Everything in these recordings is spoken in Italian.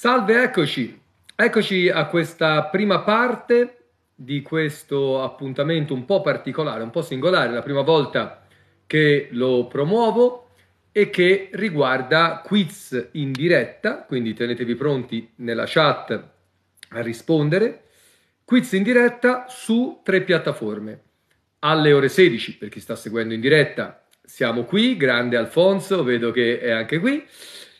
Salve, eccoci. Eccoci a questa prima parte di questo appuntamento un po' particolare, un po' singolare, la prima volta che lo promuovo e che riguarda quiz in diretta, quindi tenetevi pronti nella chat a rispondere. Quiz in diretta su tre piattaforme. Alle ore 16, per chi sta seguendo in diretta, siamo qui, grande Alfonso, vedo che è anche qui.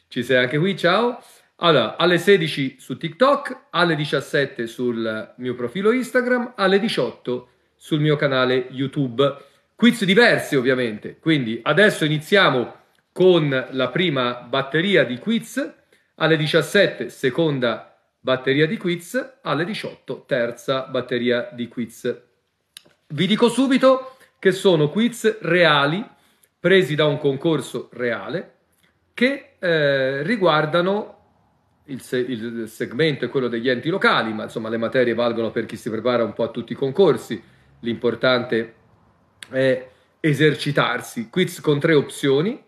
Ci sei anche qui, ciao. Allora, alle 16 su TikTok, alle 17 sul mio profilo Instagram, alle 18 sul mio canale YouTube. Quiz diversi ovviamente, quindi adesso iniziamo con la prima batteria di quiz, alle 17 seconda batteria di quiz, alle 18 terza batteria di quiz. Vi dico subito che sono quiz reali, presi da un concorso reale, che eh, riguardano il, se, il, segmento è quello degli enti locali, ma insomma le materie valgono per chi si prepara un po' a tutti i concorsi, l'importante è esercitarsi. Quiz con tre opzioni,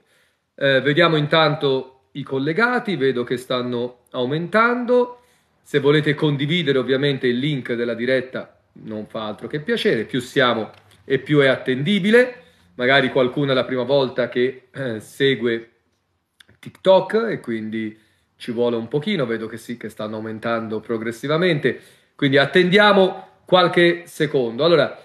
eh, vediamo intanto i collegati, vedo che stanno aumentando, se volete condividere ovviamente il link della diretta non fa altro che piacere, più siamo e più è attendibile, magari qualcuno è la prima volta che eh, segue TikTok e quindi ci vuole un pochino, vedo che sì, che stanno aumentando progressivamente, quindi attendiamo qualche secondo. Allora,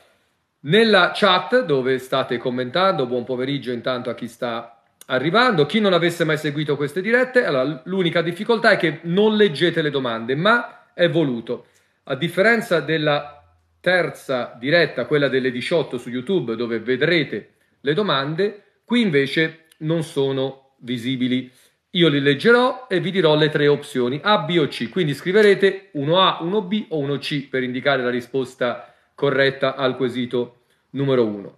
nella chat dove state commentando, buon pomeriggio intanto a chi sta arrivando, chi non avesse mai seguito queste dirette, allora, l'unica difficoltà è che non leggete le domande, ma è voluto. A differenza della terza diretta, quella delle 18 su YouTube, dove vedrete le domande, qui invece non sono visibili. Io li leggerò e vi dirò le tre opzioni A, B o C. Quindi scriverete 1A, 1B o 1C per indicare la risposta corretta al quesito numero 1.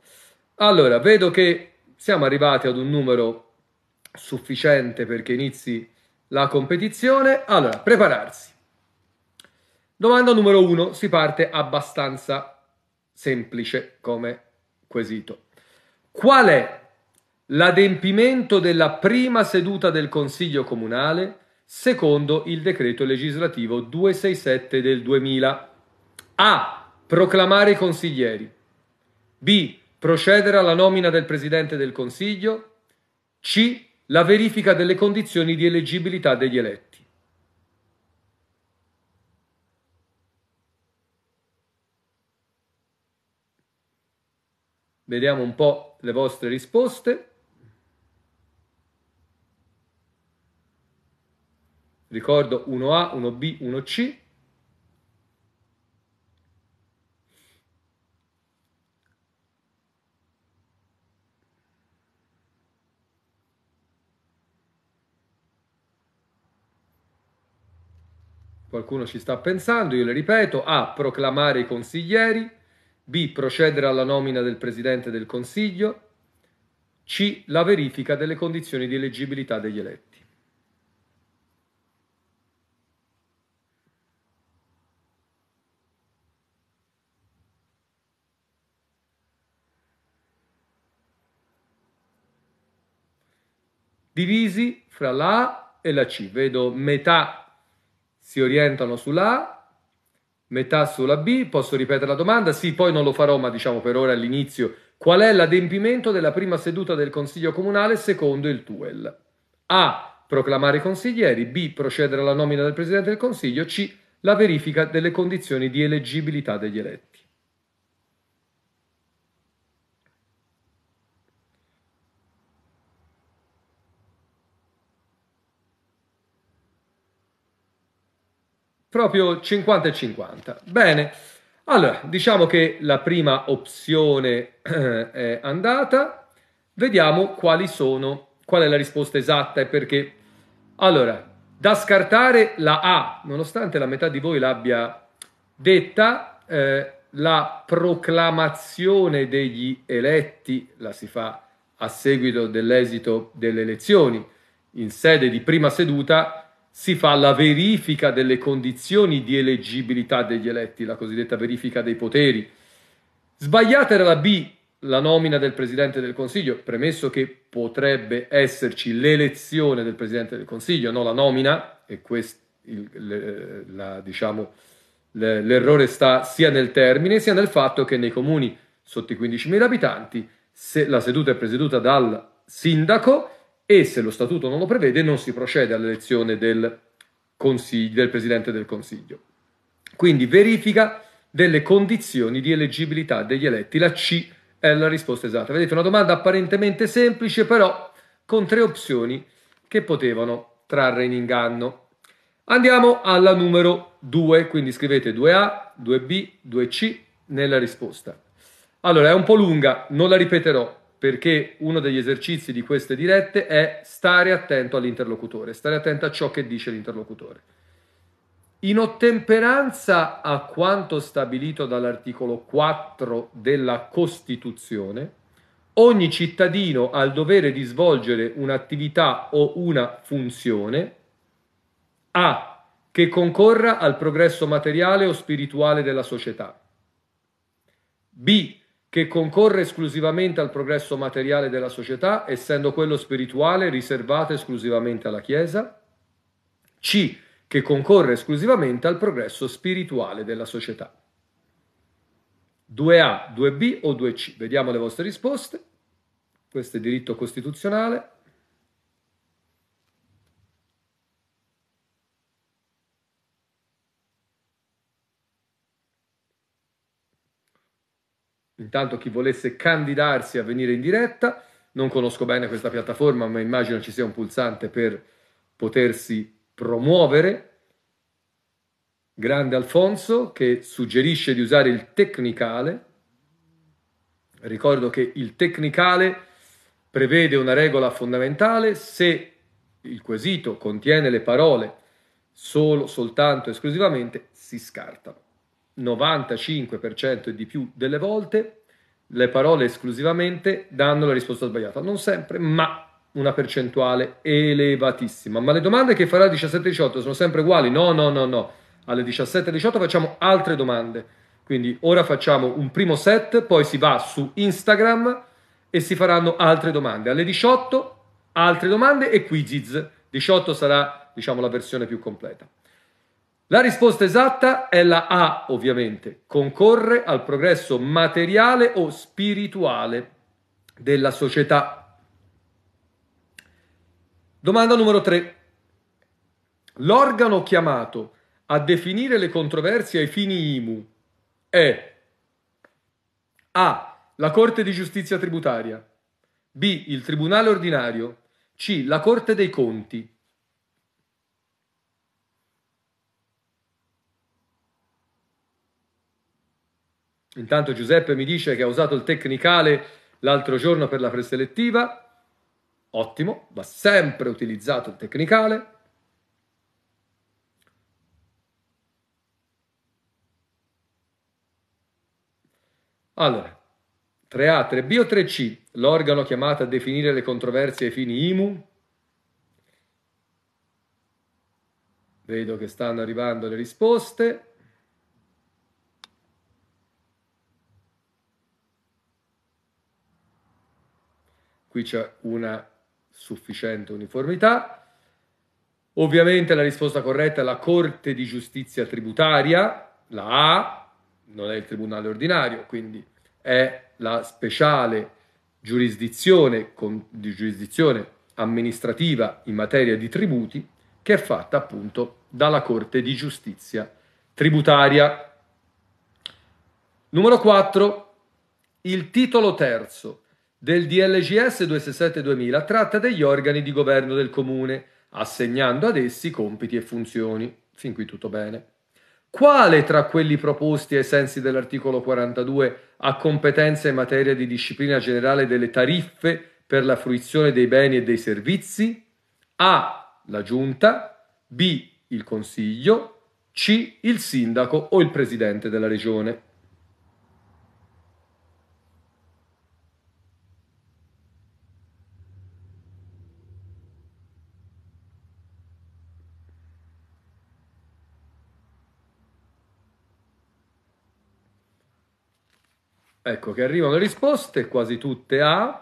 Allora, vedo che siamo arrivati ad un numero sufficiente perché inizi la competizione. Allora, prepararsi. Domanda numero 1. Si parte abbastanza semplice come quesito. Qual è l'adempimento della prima seduta del Consiglio Comunale secondo il decreto legislativo 267 del 2000. A. Proclamare i consiglieri. B. Procedere alla nomina del Presidente del Consiglio. C. La verifica delle condizioni di eleggibilità degli eletti. Vediamo un po' le vostre risposte. Ricordo 1A, 1B, 1C. Qualcuno ci sta pensando, io le ripeto, A. Proclamare i consiglieri, B. Procedere alla nomina del Presidente del Consiglio, C. La verifica delle condizioni di eleggibilità degli eletti. divisi fra la e la C. Vedo metà si orientano sulla A, metà sulla B. Posso ripetere la domanda? Sì, poi non lo farò, ma diciamo per ora all'inizio. Qual è l'adempimento della prima seduta del Consiglio Comunale secondo il TUEL? A. Proclamare i consiglieri. B. Procedere alla nomina del Presidente del Consiglio. C. La verifica delle condizioni di eleggibilità degli eletti. proprio 50 e 50. Bene, allora diciamo che la prima opzione eh, è andata, vediamo quali sono, qual è la risposta esatta e perché. Allora, da scartare la A, nonostante la metà di voi l'abbia detta, eh, la proclamazione degli eletti la si fa a seguito dell'esito delle elezioni in sede di prima seduta si fa la verifica delle condizioni di eleggibilità degli eletti, la cosiddetta verifica dei poteri. Sbagliata era la B, la nomina del Presidente del Consiglio, premesso che potrebbe esserci l'elezione del Presidente del Consiglio, no la nomina, e questo, il, le, la, diciamo, le, l'errore sta sia nel termine sia nel fatto che nei comuni sotto i 15.000 abitanti se la seduta è presieduta dal sindaco e se lo statuto non lo prevede non si procede all'elezione del, consiglio, del Presidente del Consiglio. Quindi verifica delle condizioni di eleggibilità degli eletti. La C è la risposta esatta. Vedete, una domanda apparentemente semplice, però con tre opzioni che potevano trarre in inganno. Andiamo alla numero 2, quindi scrivete 2A, 2B, 2C nella risposta. Allora, è un po' lunga, non la ripeterò, perché uno degli esercizi di queste dirette è stare attento all'interlocutore, stare attento a ciò che dice l'interlocutore. In ottemperanza a quanto stabilito dall'articolo 4 della Costituzione, ogni cittadino ha il dovere di svolgere un'attività o una funzione A. che concorra al progresso materiale o spirituale della società. B che concorre esclusivamente al progresso materiale della società, essendo quello spirituale riservato esclusivamente alla Chiesa. C. Che concorre esclusivamente al progresso spirituale della società. 2A, 2B o 2C? Vediamo le vostre risposte. Questo è diritto costituzionale. intanto chi volesse candidarsi a venire in diretta, non conosco bene questa piattaforma, ma immagino ci sia un pulsante per potersi promuovere. Grande Alfonso che suggerisce di usare il tecnicale. Ricordo che il tecnicale prevede una regola fondamentale, se il quesito contiene le parole solo, soltanto, esclusivamente, si scartano. 95% e di più delle volte le parole esclusivamente danno la risposta sbagliata. Non sempre, ma una percentuale elevatissima. Ma le domande che farà 17-18 sono sempre uguali? No, no, no, no. Alle 17-18 facciamo altre domande. Quindi ora facciamo un primo set, poi si va su Instagram e si faranno altre domande. Alle 18 altre domande e quizzes. 18 sarà diciamo la versione più completa. La risposta esatta è la A, ovviamente. Concorre al progresso materiale o spirituale della società. Domanda numero 3. L'organo chiamato a definire le controversie ai fini IMU è A. La Corte di Giustizia Tributaria B. Il Tribunale Ordinario C. La Corte dei Conti Intanto Giuseppe mi dice che ha usato il tecnicale l'altro giorno per la preselettiva. Ottimo, va sempre utilizzato il tecnicale. Allora, 3A, 3B o 3C, l'organo chiamato a definire le controversie ai fini IMU. Vedo che stanno arrivando le risposte. qui c'è una sufficiente uniformità. Ovviamente la risposta corretta è la Corte di Giustizia Tributaria, la A, non è il Tribunale Ordinario, quindi è la speciale giurisdizione, con, di giurisdizione amministrativa in materia di tributi che è fatta appunto dalla Corte di Giustizia Tributaria. Numero 4. Il titolo terzo del DLGS 267-2000 tratta degli organi di governo del comune, assegnando ad essi compiti e funzioni. Fin qui tutto bene. Quale tra quelli proposti ai sensi dell'articolo 42 ha competenza in materia di disciplina generale delle tariffe per la fruizione dei beni e dei servizi? A. La Giunta, B. Il Consiglio, C. Il Sindaco o il Presidente della Regione. Ecco che arrivano le risposte quasi tutte a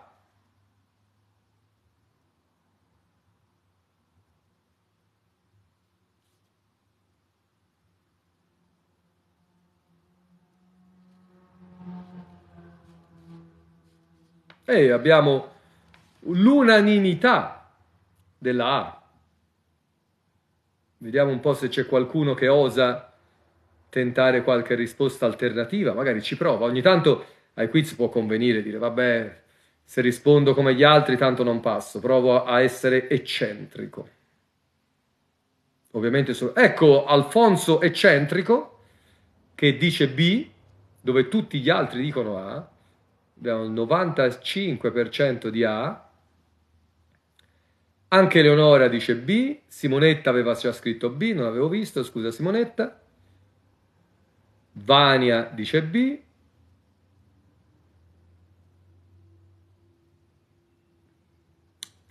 E abbiamo l'unanimità della A. Vediamo un po' se c'è qualcuno che osa tentare qualche risposta alternativa, magari ci prova. Ogni tanto ai quiz può convenire dire vabbè, se rispondo come gli altri tanto non passo, provo a essere eccentrico. Ovviamente solo... Ecco Alfonso eccentrico che dice B, dove tutti gli altri dicono A, abbiamo il 95% di A, anche Leonora dice B, Simonetta aveva già scritto B, non avevo visto, scusa Simonetta. Vania dice B,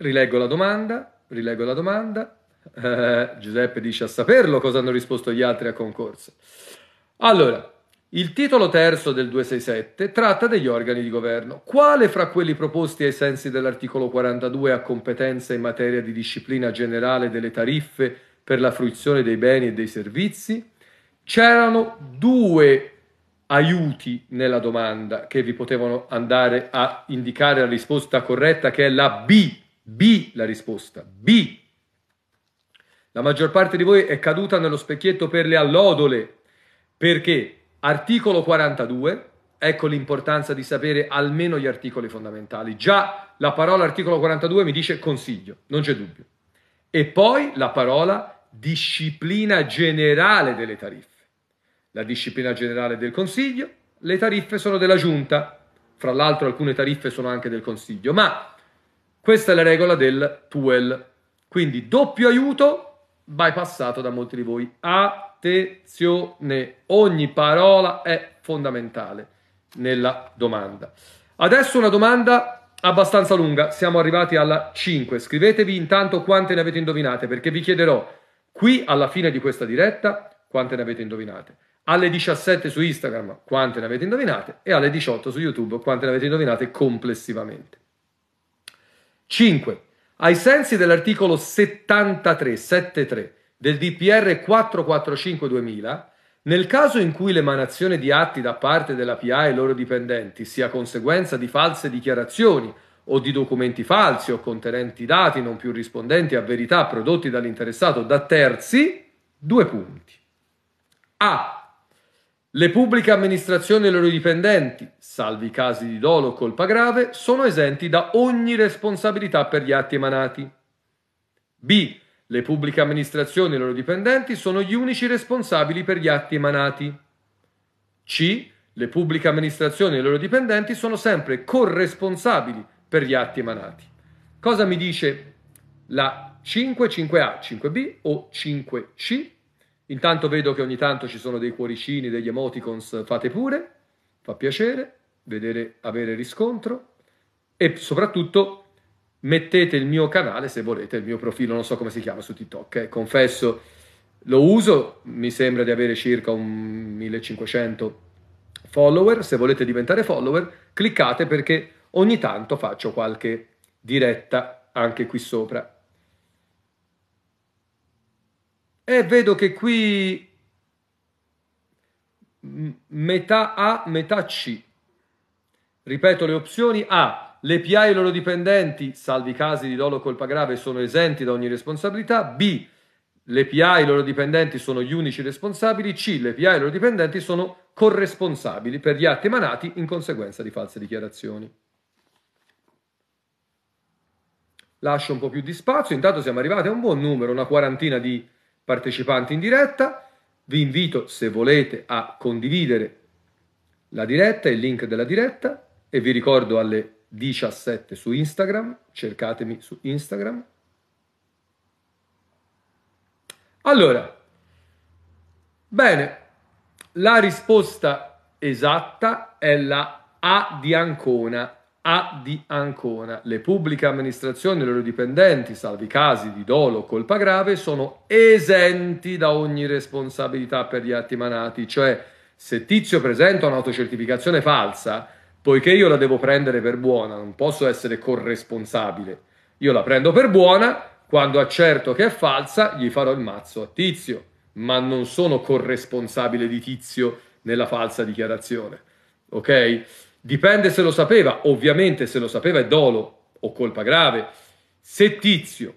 Rileggo la domanda, rileggo la domanda. Eh, Giuseppe dice a saperlo cosa hanno risposto gli altri a concorso. Allora, il titolo terzo del 267 tratta degli organi di governo. Quale fra quelli proposti ai sensi dell'articolo 42 ha competenza in materia di disciplina generale delle tariffe per la fruizione dei beni e dei servizi? C'erano due aiuti nella domanda che vi potevano andare a indicare la risposta corretta, che è la B B la risposta, B. La maggior parte di voi è caduta nello specchietto per le allodole, perché articolo 42, ecco l'importanza di sapere almeno gli articoli fondamentali. Già la parola articolo 42 mi dice consiglio, non c'è dubbio. E poi la parola disciplina generale delle tariffe. La disciplina generale del consiglio, le tariffe sono della giunta, fra l'altro alcune tariffe sono anche del consiglio, ma questa è la regola del Tuel. Quindi doppio aiuto bypassato da molti di voi. Attenzione, ogni parola è fondamentale nella domanda. Adesso una domanda abbastanza lunga, siamo arrivati alla 5. Scrivetevi intanto quante ne avete indovinate perché vi chiederò qui alla fine di questa diretta quante ne avete indovinate. Alle 17 su Instagram quante ne avete indovinate e alle 18 su YouTube quante ne avete indovinate complessivamente. 5. Ai sensi dell'articolo 7373 del DPR 445-2000, nel caso in cui l'emanazione di atti da parte della PA e loro dipendenti sia conseguenza di false dichiarazioni o di documenti falsi o contenenti dati non più rispondenti a verità prodotti dall'interessato da terzi, due punti. A. Le pubbliche amministrazioni e i loro dipendenti, salvi i casi di dolo o colpa grave, sono esenti da ogni responsabilità per gli atti emanati. B. Le pubbliche amministrazioni e i loro dipendenti sono gli unici responsabili per gli atti emanati. C. Le pubbliche amministrazioni e i loro dipendenti sono sempre corresponsabili per gli atti emanati. Cosa mi dice la 5, 5A, 5B o 5C Intanto vedo che ogni tanto ci sono dei cuoricini, degli emoticons, fate pure, fa piacere vedere, avere riscontro e soprattutto mettete il mio canale se volete, il mio profilo, non so come si chiama su TikTok, eh, confesso, lo uso, mi sembra di avere circa un 1500 follower, se volete diventare follower cliccate perché ogni tanto faccio qualche diretta anche qui sopra E vedo che qui metà A, metà C. Ripeto le opzioni A. Le PA e i loro dipendenti, salvi casi di dolo o colpa grave, sono esenti da ogni responsabilità. B. Le PA e i loro dipendenti sono gli unici responsabili. C. Le PA e i loro dipendenti sono corresponsabili per gli atti emanati in conseguenza di false dichiarazioni. Lascio un po' più di spazio, intanto siamo arrivati a un buon numero, una quarantina di partecipanti in diretta. Vi invito, se volete, a condividere la diretta, il link della diretta e vi ricordo alle 17 su Instagram, cercatemi su Instagram. Allora, bene, la risposta esatta è la A di Ancona. A di Ancona. Le pubbliche amministrazioni e i loro dipendenti, salvi casi di dolo o colpa grave, sono esenti da ogni responsabilità per gli atti manati, cioè se Tizio presenta un'autocertificazione falsa, poiché io la devo prendere per buona, non posso essere corresponsabile. Io la prendo per buona, quando accerto che è falsa, gli farò il mazzo a Tizio, ma non sono corresponsabile di Tizio nella falsa dichiarazione. Ok? Dipende se lo sapeva, ovviamente se lo sapeva è dolo o colpa grave. Se Tizio,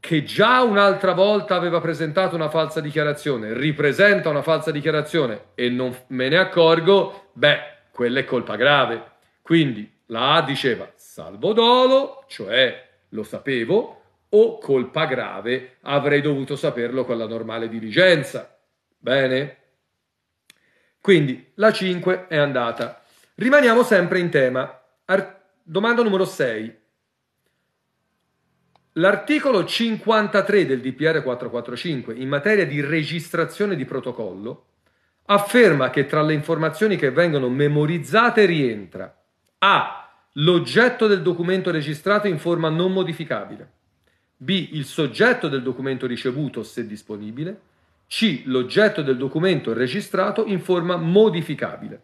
che già un'altra volta aveva presentato una falsa dichiarazione, ripresenta una falsa dichiarazione e non me ne accorgo, beh, quella è colpa grave. Quindi la A diceva salvo dolo, cioè lo sapevo, o colpa grave, avrei dovuto saperlo con la normale diligenza. Bene? Quindi la 5 è andata. Rimaniamo sempre in tema. Ar- domanda numero 6. L'articolo 53 del DPR 445 in materia di registrazione di protocollo afferma che tra le informazioni che vengono memorizzate rientra A. L'oggetto del documento registrato in forma non modificabile. B. Il soggetto del documento ricevuto, se disponibile. C. L'oggetto del documento registrato in forma modificabile.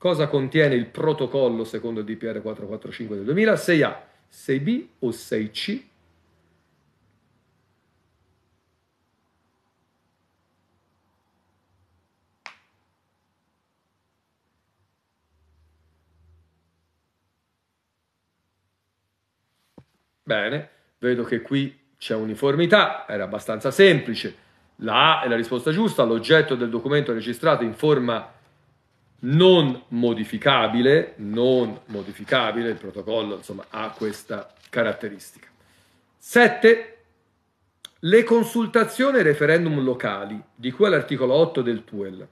Cosa contiene il protocollo secondo il DPR 445 del 2000? 6A, 6B o 6C? Bene, vedo che qui c'è uniformità, era abbastanza semplice. La A è la risposta giusta, l'oggetto del documento registrato in forma non modificabile, non modificabile, il protocollo insomma, ha questa caratteristica. 7. Le consultazioni e referendum locali, di cui all'articolo 8 del TUEL,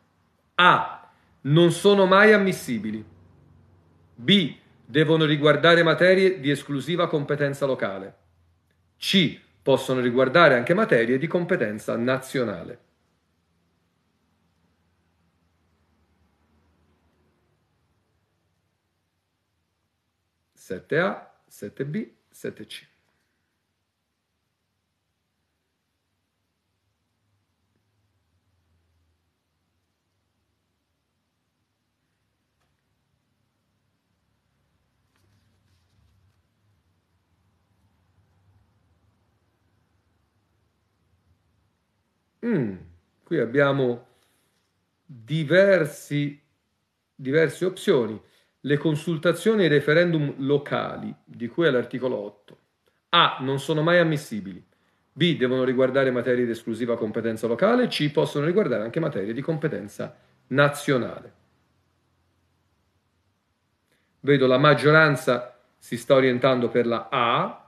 a. non sono mai ammissibili, b. devono riguardare materie di esclusiva competenza locale, c. possono riguardare anche materie di competenza nazionale. 7A, 7B, 7C. Mm, qui abbiamo diversi, diverse opzioni. Le consultazioni e i referendum locali, di cui all'articolo 8, a. Non sono mai ammissibili. B. Devono riguardare materie di esclusiva competenza locale. C. Possono riguardare anche materie di competenza nazionale. Vedo la maggioranza si sta orientando per la A,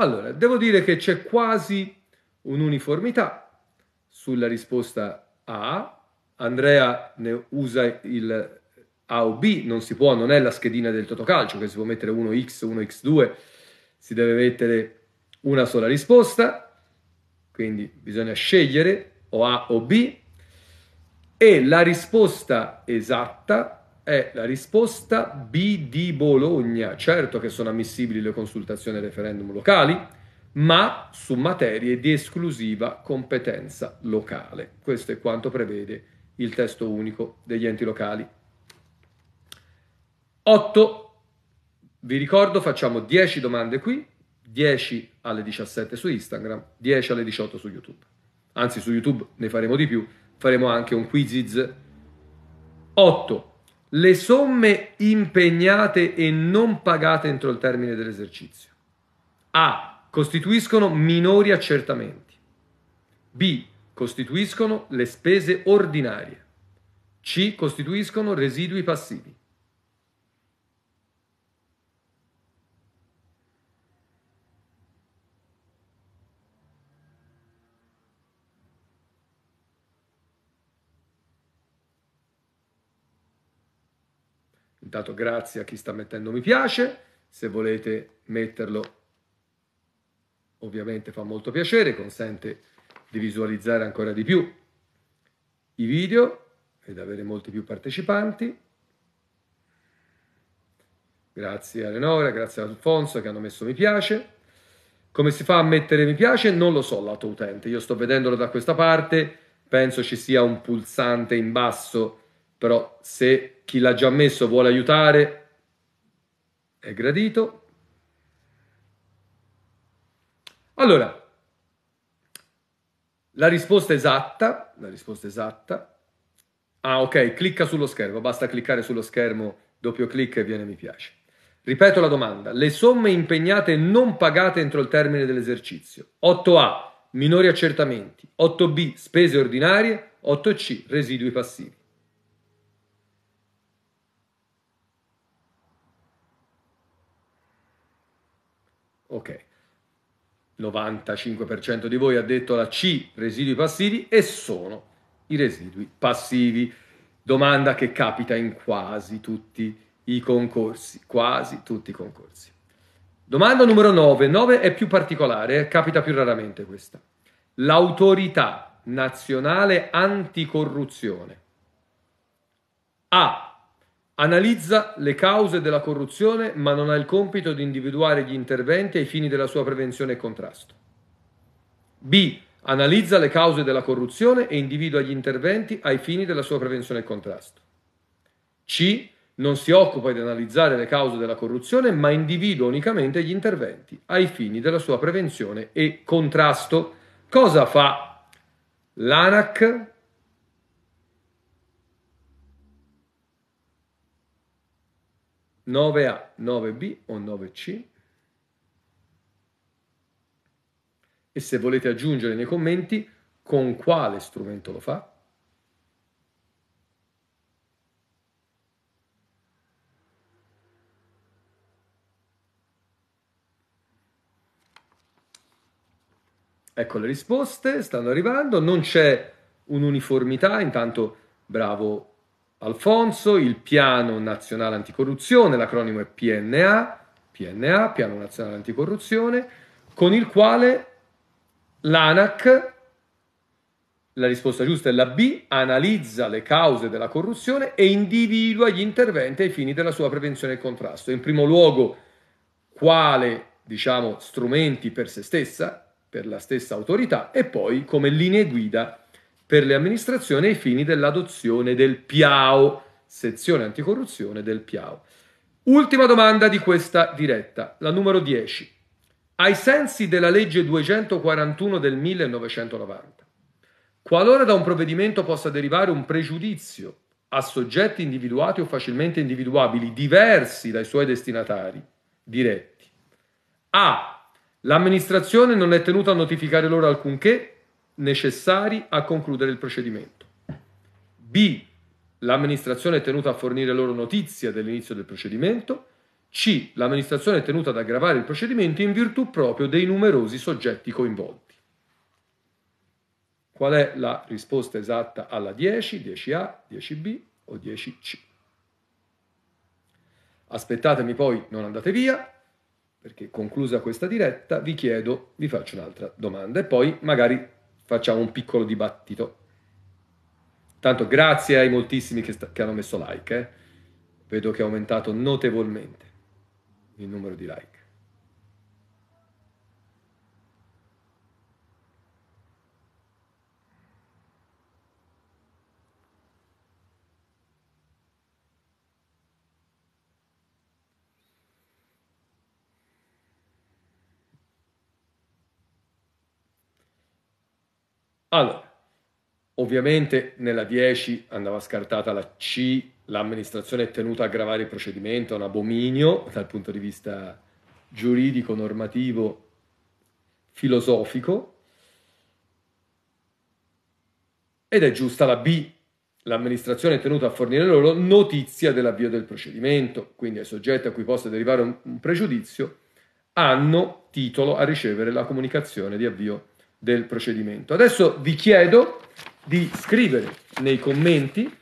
Allora, devo dire che c'è quasi un'uniformità sulla risposta A. Andrea ne usa il A o B, non si può, non è la schedina del Totocalcio che si può mettere 1x, 1x2, si deve mettere una sola risposta, quindi bisogna scegliere o A o B e la risposta esatta è la risposta B di Bologna. Certo che sono ammissibili le consultazioni e referendum locali, ma su materie di esclusiva competenza locale. Questo è quanto prevede il testo unico degli enti locali. 8. Vi ricordo, facciamo 10 domande qui, 10 alle 17 su Instagram, 10 alle 18 su YouTube. Anzi, su YouTube ne faremo di più, faremo anche un quiz. 8 le somme impegnate e non pagate entro il termine dell'esercizio. A. Costituiscono minori accertamenti. B. Costituiscono le spese ordinarie. C. Costituiscono residui passivi. Intanto grazie a chi sta mettendo mi piace, se volete metterlo ovviamente fa molto piacere, consente di visualizzare ancora di più i video ed avere molti più partecipanti. Grazie a Renora, grazie a Alfonso che hanno messo mi piace. Come si fa a mettere mi piace? Non lo so lato utente, io sto vedendolo da questa parte, penso ci sia un pulsante in basso però se chi l'ha già messo vuole aiutare, è gradito. Allora, la risposta esatta, la risposta esatta, ah ok, clicca sullo schermo, basta cliccare sullo schermo, doppio clic e viene mi piace. Ripeto la domanda, le somme impegnate non pagate entro il termine dell'esercizio. 8A, minori accertamenti, 8B, spese ordinarie, 8C, residui passivi. Ok. 95% di voi ha detto la C, residui passivi, e sono i residui passivi. Domanda che capita in quasi tutti i concorsi, quasi tutti i concorsi. Domanda numero 9, 9 è più particolare, eh, capita più raramente questa. L'autorità nazionale anticorruzione ha Analizza le cause della corruzione ma non ha il compito di individuare gli interventi ai fini della sua prevenzione e contrasto. B. Analizza le cause della corruzione e individua gli interventi ai fini della sua prevenzione e contrasto. C. Non si occupa di analizzare le cause della corruzione ma individua unicamente gli interventi ai fini della sua prevenzione e contrasto. Cosa fa l'ANAC? 9A, 9B o 9C. E se volete aggiungere nei commenti con quale strumento lo fa. Ecco le risposte, stanno arrivando, non c'è un'uniformità, intanto bravo Alfonso, il Piano Nazionale Anticorruzione, l'acronimo è PNA, PNA, Piano Nazionale Anticorruzione, con il quale l'ANAC, la risposta giusta è la B, analizza le cause della corruzione e individua gli interventi ai fini della sua prevenzione e contrasto. In primo luogo, quale diciamo, strumenti per se stessa, per la stessa autorità e poi come linee guida per le amministrazioni ai fini dell'adozione del PIAO, sezione anticorruzione del PIAO. Ultima domanda di questa diretta, la numero 10. Ai sensi della legge 241 del 1990, qualora da un provvedimento possa derivare un pregiudizio a soggetti individuati o facilmente individuabili diversi dai suoi destinatari diretti, a. L'amministrazione non è tenuta a notificare loro alcunché necessari a concludere il procedimento. B. L'amministrazione è tenuta a fornire loro notizia dell'inizio del procedimento. C. L'amministrazione è tenuta ad aggravare il procedimento in virtù proprio dei numerosi soggetti coinvolti. Qual è la risposta esatta alla 10, 10A, 10B o 10C? Aspettatemi poi, non andate via, perché conclusa questa diretta vi chiedo, vi faccio un'altra domanda e poi magari facciamo un piccolo dibattito. Tanto grazie ai moltissimi che, sta- che hanno messo like, eh. vedo che è aumentato notevolmente il numero di like. Allora, ovviamente nella 10 andava scartata la C, l'amministrazione è tenuta a gravare il procedimento, è un abominio dal punto di vista giuridico, normativo, filosofico. Ed è giusta la B, l'amministrazione è tenuta a fornire loro notizia dell'avvio del procedimento, quindi ai soggetti a cui possa derivare un, pregiudizio hanno titolo a ricevere la comunicazione di avvio del procedimento. Adesso vi chiedo di scrivere nei commenti,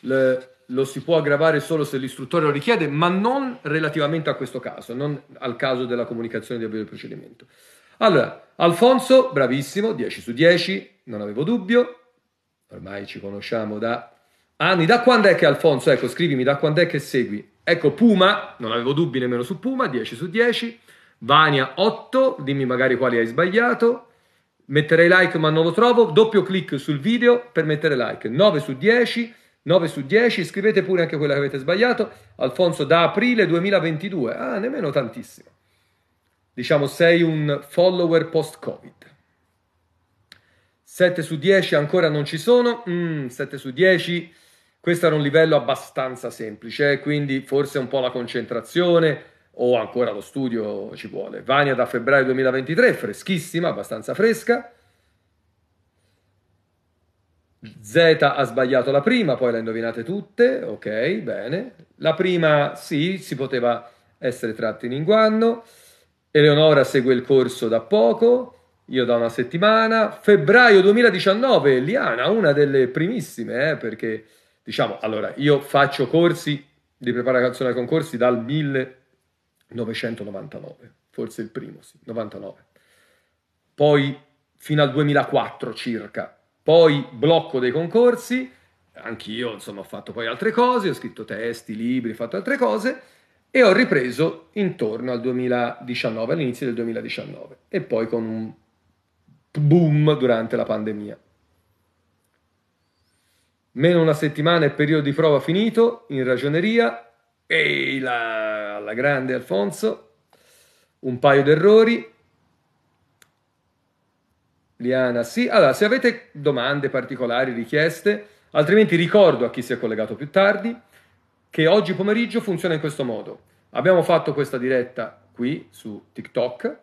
le, lo si può aggravare solo se l'istruttore lo richiede, ma non relativamente a questo caso, non al caso della comunicazione di avvio del procedimento. Allora, Alfonso, bravissimo, 10 su 10, non avevo dubbio, ormai ci conosciamo da anni, da quando è che Alfonso, ecco scrivimi da quando è che segui, ecco Puma, non avevo dubbi nemmeno su Puma, 10 su 10, Vania 8, dimmi magari quali hai sbagliato, metterei like ma non lo trovo, doppio clic sul video per mettere like, 9 su 10, 9 su 10, scrivete pure anche quella che avete sbagliato, Alfonso da aprile 2022, ah nemmeno tantissimo, diciamo sei un follower post covid. 7 su 10 ancora non ci sono, mm, 7 su 10, questo era un livello abbastanza semplice, eh, quindi forse un po' la concentrazione, o ancora lo studio ci vuole. Vania da febbraio 2023, freschissima, abbastanza fresca. Z ha sbagliato la prima, poi le indovinate tutte, ok, bene. La prima sì, si poteva essere tratti in inguanno. Eleonora segue il corso da poco, io da una settimana. Febbraio 2019, Liana, una delle primissime, eh, perché diciamo, allora, io faccio corsi di preparazione ai concorsi dal 1000 999, forse il primo, sì, 99. Poi fino al 2004 circa, poi blocco dei concorsi, anch'io insomma ho fatto poi altre cose, ho scritto testi, libri, ho fatto altre cose e ho ripreso intorno al 2019, all'inizio del 2019 e poi con un boom durante la pandemia. Meno una settimana e periodo di prova finito in ragioneria, Ehi, la, alla grande Alfonso, un paio d'errori. Liana, sì. Allora, se avete domande particolari, richieste, altrimenti ricordo a chi si è collegato più tardi che oggi pomeriggio funziona in questo modo. Abbiamo fatto questa diretta qui su TikTok.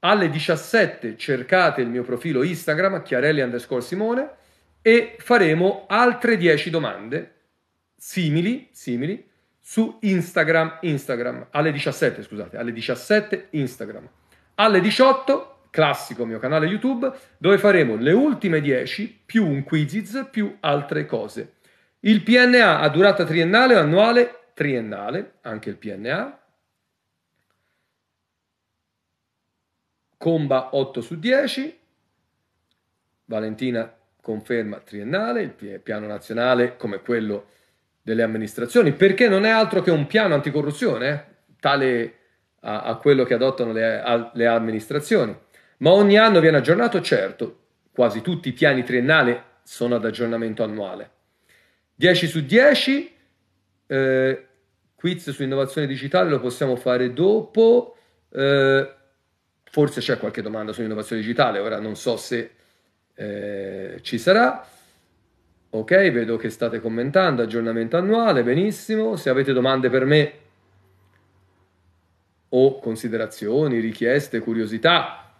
Alle 17 cercate il mio profilo Instagram chiarelli underscore simone e faremo altre 10 domande simili, simili su Instagram, Instagram alle 17, scusate, alle 17 Instagram. Alle 18 classico mio canale YouTube, dove faremo le ultime 10 più un quiz più altre cose. Il PNA a durata triennale o annuale? Triennale, anche il PNA. Comba 8 su 10. Valentina conferma triennale, il piano nazionale come quello delle amministrazioni, perché non è altro che un piano anticorruzione, eh, tale a, a quello che adottano le, a, le amministrazioni. Ma ogni anno viene aggiornato, certo, quasi tutti i piani triennali sono ad aggiornamento annuale. 10 su 10, eh, quiz su innovazione digitale lo possiamo fare dopo, eh, forse c'è qualche domanda sull'innovazione digitale, ora non so se eh, ci sarà. Ok, vedo che state commentando, aggiornamento annuale, benissimo. Se avete domande per me o considerazioni, richieste, curiosità,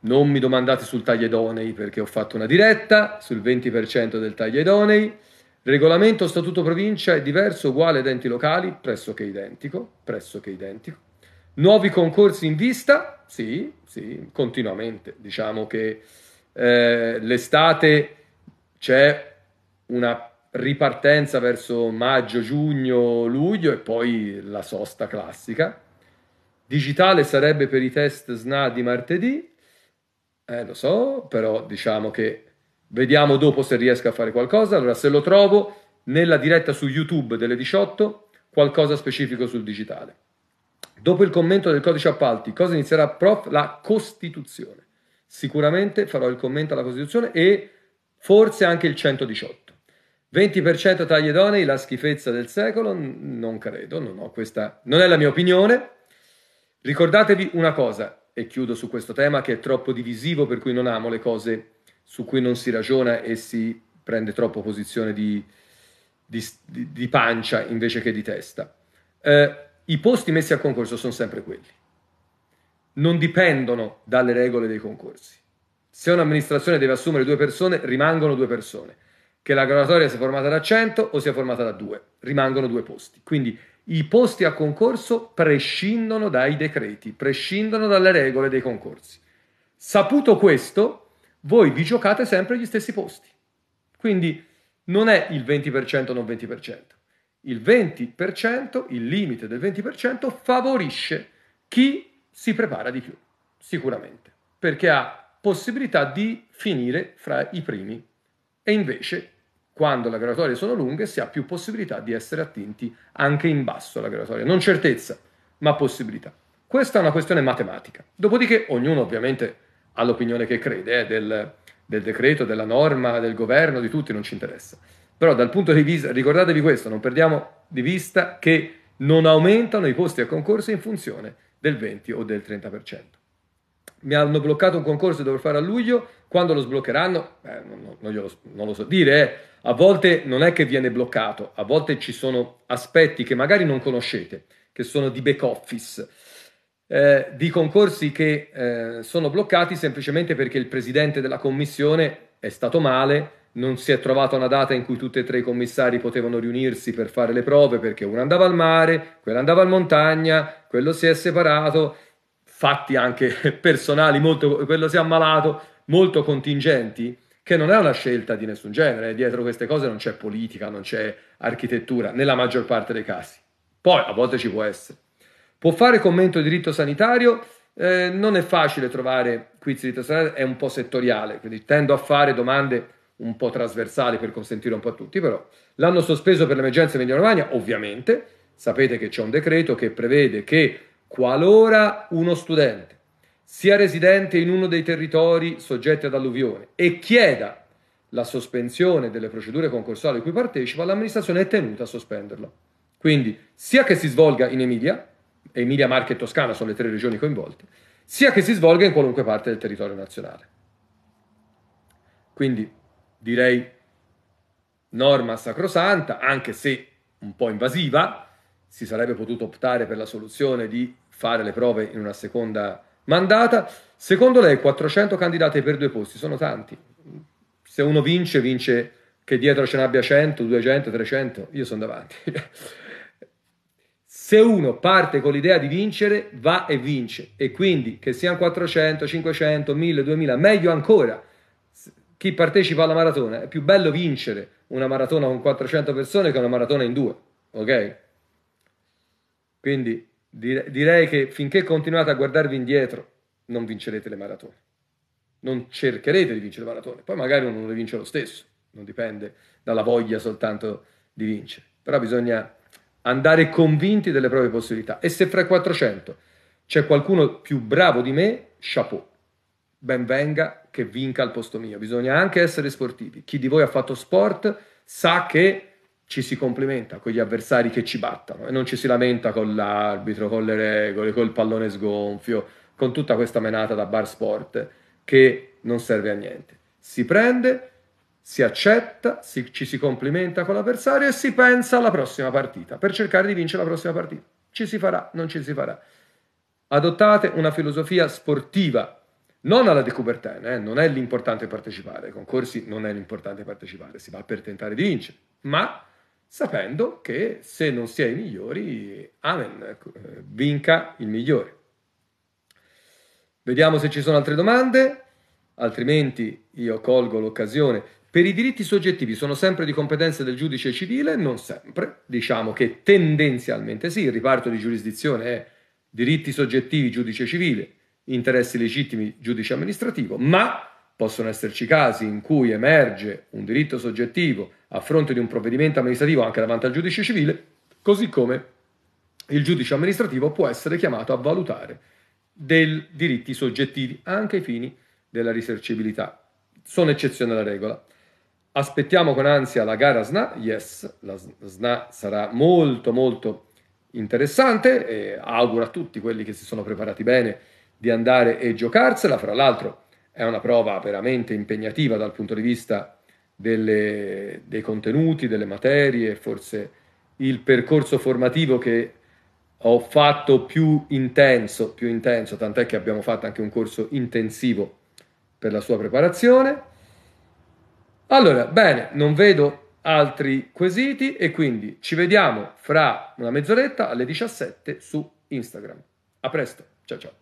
non mi domandate sul taglio idonei perché ho fatto una diretta sul 20% del taglio idonei. Regolamento statuto provincia è diverso, uguale ad enti locali, pressoché identico, pressoché identico. Nuovi concorsi in vista? Sì, sì, continuamente. Diciamo che eh, l'estate c'è una ripartenza verso maggio, giugno, luglio e poi la sosta classica. Digitale sarebbe per i test SNA di martedì, eh, lo so, però diciamo che vediamo dopo se riesco a fare qualcosa. Allora, se lo trovo nella diretta su YouTube delle 18, qualcosa specifico sul digitale. Dopo il commento del codice appalti, cosa inizierà prof? La Costituzione. Sicuramente farò il commento alla Costituzione e forse anche il 118. 20% tra gli idonei, la schifezza del secolo? Non credo, non ho questa, non è la mia opinione. Ricordatevi una cosa, e chiudo su questo tema che è troppo divisivo, per cui non amo le cose su cui non si ragiona e si prende troppo posizione di, di, di pancia invece che di testa. Eh, I posti messi a concorso sono sempre quelli, non dipendono dalle regole dei concorsi. Se un'amministrazione deve assumere due persone, rimangono due persone che la graduatoria sia formata da 100 o sia formata da 2, rimangono due posti. Quindi i posti a concorso prescindono dai decreti, prescindono dalle regole dei concorsi. Saputo questo, voi vi giocate sempre gli stessi posti. Quindi non è il 20% o non 20%. Il 20%, il limite del 20% favorisce chi si prepara di più, sicuramente, perché ha possibilità di finire fra i primi e invece, quando le graduatorie sono lunghe, si ha più possibilità di essere attinti anche in basso alla graduatoria. Non certezza, ma possibilità. Questa è una questione matematica. Dopodiché ognuno ovviamente ha l'opinione che crede eh, del, del decreto, della norma, del governo, di tutti, non ci interessa. Però dal punto di vista, ricordatevi questo, non perdiamo di vista che non aumentano i posti a concorso in funzione del 20 o del 30% mi hanno bloccato un concorso che dovevo fare a luglio, quando lo sbloccheranno, eh, non, non, lo, non, lo, so dire, eh. a volte non è che viene bloccato, a volte ci sono aspetti che magari non conoscete, che sono di back office, eh, di concorsi che eh, sono bloccati semplicemente perché il presidente della commissione è stato male, non si è trovata una data in cui tutti e tre i commissari potevano riunirsi per fare le prove perché uno andava al mare, quello andava in montagna, quello si è separato fatti anche personali, molto, quello si è ammalato, molto contingenti, che non è una scelta di nessun genere, eh. dietro queste cose non c'è politica, non c'è architettura, nella maggior parte dei casi. Poi a volte ci può essere. Può fare commento di diritto sanitario, eh, non è facile trovare qui il diritto sanitario, è un po' settoriale, quindi tendo a fare domande un po' trasversali per consentire un po' a tutti, però l'hanno sospeso per l'emergenza in Emilia Romagna, ovviamente, sapete che c'è un decreto che prevede che Qualora uno studente sia residente in uno dei territori soggetti ad alluvione e chieda la sospensione delle procedure concorsuali a cui partecipa, l'amministrazione è tenuta a sospenderlo. Quindi, sia che si svolga in Emilia, Emilia, Marche e Toscana sono le tre regioni coinvolte, sia che si svolga in qualunque parte del territorio nazionale. Quindi, direi norma sacrosanta, anche se un po' invasiva, si sarebbe potuto optare per la soluzione di fare le prove in una seconda mandata. Secondo lei 400 candidati per due posti sono tanti? Se uno vince, vince che dietro ce n'abbia 100, 200, 300, io sono davanti. Se uno parte con l'idea di vincere, va e vince. E quindi che siano 400, 500, 1000, 2000, meglio ancora. Chi partecipa alla maratona è più bello vincere una maratona con 400 persone che una maratona in due. Ok? Quindi direi che finché continuate a guardarvi indietro, non vincerete le maratone. Non cercherete di vincere le maratone, poi magari uno le vince lo stesso, non dipende dalla voglia soltanto di vincere. Però bisogna andare convinti delle proprie possibilità. E se fra i 400 c'è qualcuno più bravo di me, chapeau, ben venga che vinca al posto mio. Bisogna anche essere sportivi. Chi di voi ha fatto sport sa che ci si complimenta con gli avversari che ci battono e non ci si lamenta con l'arbitro, con le regole, col pallone sgonfio, con tutta questa menata da bar sport che non serve a niente. Si prende, si accetta, si, ci si complimenta con l'avversario e si pensa alla prossima partita per cercare di vincere la prossima partita. Ci si farà, non ci si farà. Adottate una filosofia sportiva, non alla de Coubertin, eh? non è l'importante partecipare, ai concorsi non è l'importante partecipare, si va per tentare di vincere, ma sapendo che se non si è i migliori, amen, eh, vinca il migliore. Vediamo se ci sono altre domande, altrimenti io colgo l'occasione. Per i diritti soggettivi sono sempre di competenza del giudice civile? Non sempre, diciamo che tendenzialmente sì, il riparto di giurisdizione è diritti soggettivi giudice civile, interessi legittimi giudice amministrativo, ma Possono esserci casi in cui emerge un diritto soggettivo a fronte di un provvedimento amministrativo anche davanti al giudice civile, così come il giudice amministrativo può essere chiamato a valutare dei diritti soggettivi anche ai fini della risercibilità. Sono eccezione alla regola. Aspettiamo con ansia la gara SNA, yes, la SNA sarà molto molto interessante e auguro a tutti quelli che si sono preparati bene di andare e giocarsela, fra l'altro è una prova veramente impegnativa dal punto di vista delle, dei contenuti, delle materie, forse il percorso formativo che ho fatto più intenso, più intenso, tant'è che abbiamo fatto anche un corso intensivo per la sua preparazione. Allora, bene, non vedo altri quesiti e quindi ci vediamo fra una mezz'oretta alle 17 su Instagram. A presto, ciao ciao.